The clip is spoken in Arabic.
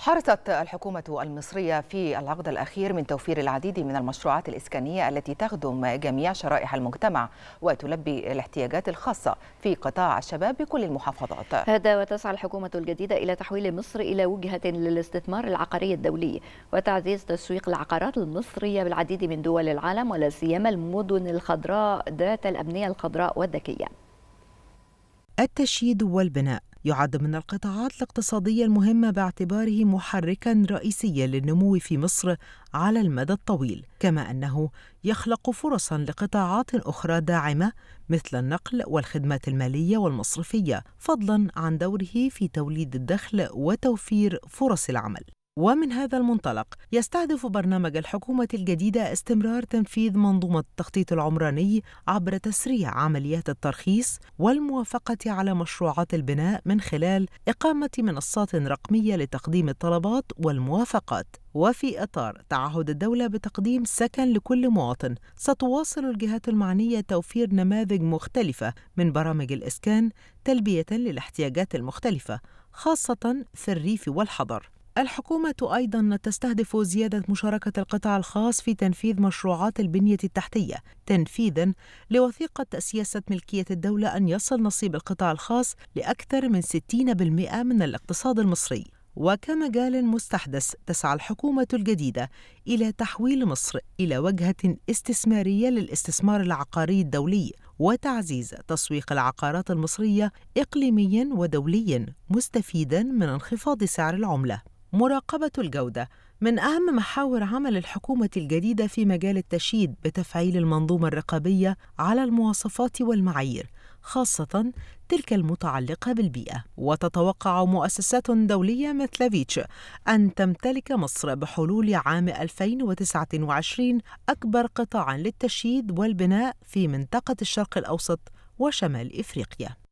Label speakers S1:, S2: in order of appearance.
S1: حرصت الحكومة المصرية في العقد الأخير من توفير العديد من المشروعات الإسكانية التي تخدم جميع شرائح المجتمع وتلبي الاحتياجات الخاصة في قطاع الشباب بكل المحافظات
S2: هذا وتسعى الحكومة الجديدة إلى تحويل مصر إلى وجهة للاستثمار العقاري الدولي وتعزيز تسويق العقارات المصرية بالعديد من دول العالم ولا سيما المدن الخضراء ذات الأبنية الخضراء والذكية
S3: التشييد والبناء يعد من القطاعات الاقتصادية المهمة باعتباره محركاً رئيسياً للنمو في مصر على المدى الطويل، كما أنه يخلق فرصاً لقطاعات أخرى داعمة مثل النقل والخدمات المالية والمصرفية، فضلاً عن دوره في توليد الدخل وتوفير فرص العمل. ومن هذا المنطلق يستهدف برنامج الحكومة الجديدة استمرار تنفيذ منظومة التخطيط العمراني عبر تسريع عمليات الترخيص والموافقة على مشروعات البناء من خلال إقامة منصات رقمية لتقديم الطلبات والموافقات وفي إطار تعهد الدولة بتقديم سكن لكل مواطن، ستواصل الجهات المعنية توفير نماذج مختلفة من برامج الإسكان تلبية للاحتياجات المختلفة، خاصة في الريف والحضر. الحكومة أيضا تستهدف زيادة مشاركة القطاع الخاص في تنفيذ مشروعات البنية التحتية تنفيذا لوثيقة سياسة ملكية الدولة أن يصل نصيب القطاع الخاص لأكثر من 60% من الاقتصاد المصري وكمجال مستحدث تسعى الحكومة الجديدة إلى تحويل مصر إلى وجهة استثمارية للاستثمار العقاري الدولي وتعزيز تسويق العقارات المصرية إقليميا ودوليا مستفيدا من انخفاض سعر العملة مراقبة الجودة من أهم محاور عمل الحكومة الجديدة في مجال التشييد بتفعيل المنظومة الرقابية على المواصفات والمعايير، خاصة تلك المتعلقة بالبيئة. وتتوقع مؤسسات دولية مثل فيتش أن تمتلك مصر بحلول عام 2029 أكبر قطاع للتشييد والبناء في منطقة الشرق الأوسط وشمال إفريقيا.